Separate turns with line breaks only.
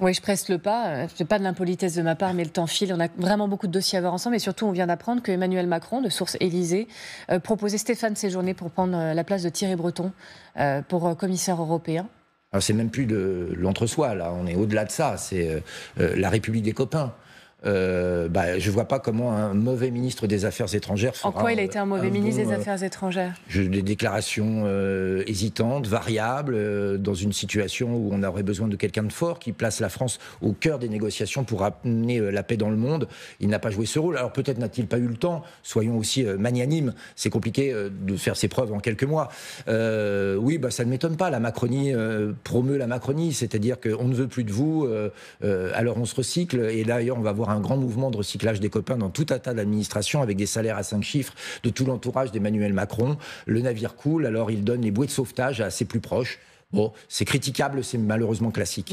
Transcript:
Oui, je presse le pas. Euh, Ce n'est pas de l'impolitesse de ma part, mais le temps file. On a vraiment beaucoup de dossiers à voir ensemble. Et surtout, on vient d'apprendre que Emmanuel Macron, de source Élysée, euh, proposait Stéphane Séjourné pour prendre euh, la place de Thierry Breton pour commissaire européen.
Ah, c'est même plus de l'entre-soi, là. On est au-delà de ça. C'est la République des copains. Euh, bah, je ne vois pas comment un mauvais ministre des Affaires étrangères. en quoi il a été un mauvais ministre des euh, Affaires étrangères Des déclarations euh, hésitantes, variables, dans une situation où on aurait besoin de quelqu'un de fort qui place la France au cœur des négociations pour amener la paix dans le monde. Il n'a pas joué ce rôle. Alors peut-être n'a-t-il pas eu le temps. Soyons aussi magnanimes. C'est compliqué de faire ses preuves en quelques mois. oui, bah, ça ne m'étonne pas. La Macronie promeut la Macronie, c'est-à-dire qu'on ne veut plus de vous. alors on se recycle. Et d'ailleurs, on va voir un un grand mouvement de recyclage des copains dans tout un tas d'administrations avec des salaires à cinq chiffres de tout l'entourage d'Emmanuel Macron. Le navire coule, alors il donne les bouées de sauvetage à ses plus proches. Bon, c'est critiquable, c'est malheureusement classique.